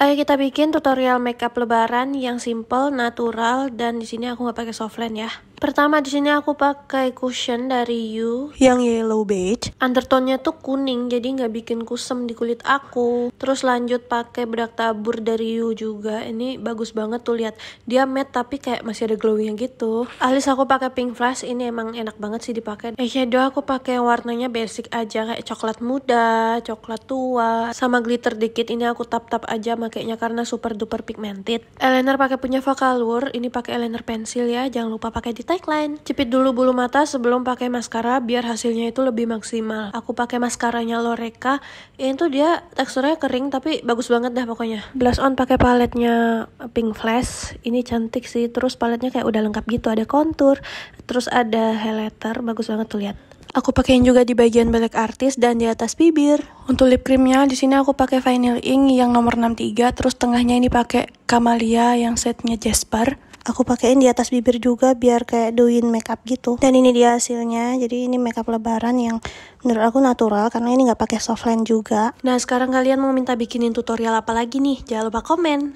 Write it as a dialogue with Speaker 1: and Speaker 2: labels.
Speaker 1: Ayo kita bikin tutorial makeup lebaran yang simple, natural, dan di sini aku nggak pakai softlens ya. Pertama di sini aku pakai cushion dari You yang yellow beige. Undertone-nya tuh kuning jadi nggak bikin kusam di kulit aku. Terus lanjut pakai bedak tabur dari You juga. Ini bagus banget tuh lihat. Dia matte tapi kayak masih ada glowingnya gitu. Alis aku pakai pink flash ini emang enak banget sih dipakai. Eyeshadow aku pakai warnanya basic aja kayak coklat muda, coklat tua, sama glitter dikit. Ini aku tap-tap aja makainya karena super duper pigmented. Eyeliner pakai punya Vocaloor, ini pakai eyeliner pensil ya. Jangan lupa pakai di Tagline, cipit dulu bulu mata sebelum pakai maskara biar hasilnya itu lebih maksimal. Aku pakai maskaranya Loreka, ya itu dia teksturnya kering tapi bagus banget dah pokoknya. Blush on pakai paletnya Pink Flash, ini cantik sih. Terus paletnya kayak udah lengkap gitu, ada kontur, terus ada highlighter, bagus banget tuh lihat. Aku pakein juga di bagian balik artis dan di atas bibir. Untuk lip creamnya di sini aku pakai Vinyl Ink yang nomor 63,
Speaker 2: terus tengahnya ini pakai Kamalia yang setnya Jasper. Aku pakein di atas bibir juga biar kayak doin makeup gitu. Dan ini dia hasilnya. Jadi ini makeup lebaran yang menurut aku natural karena ini nggak pakai soft line juga. Nah sekarang kalian mau minta bikinin tutorial apa lagi nih? Jangan lupa komen.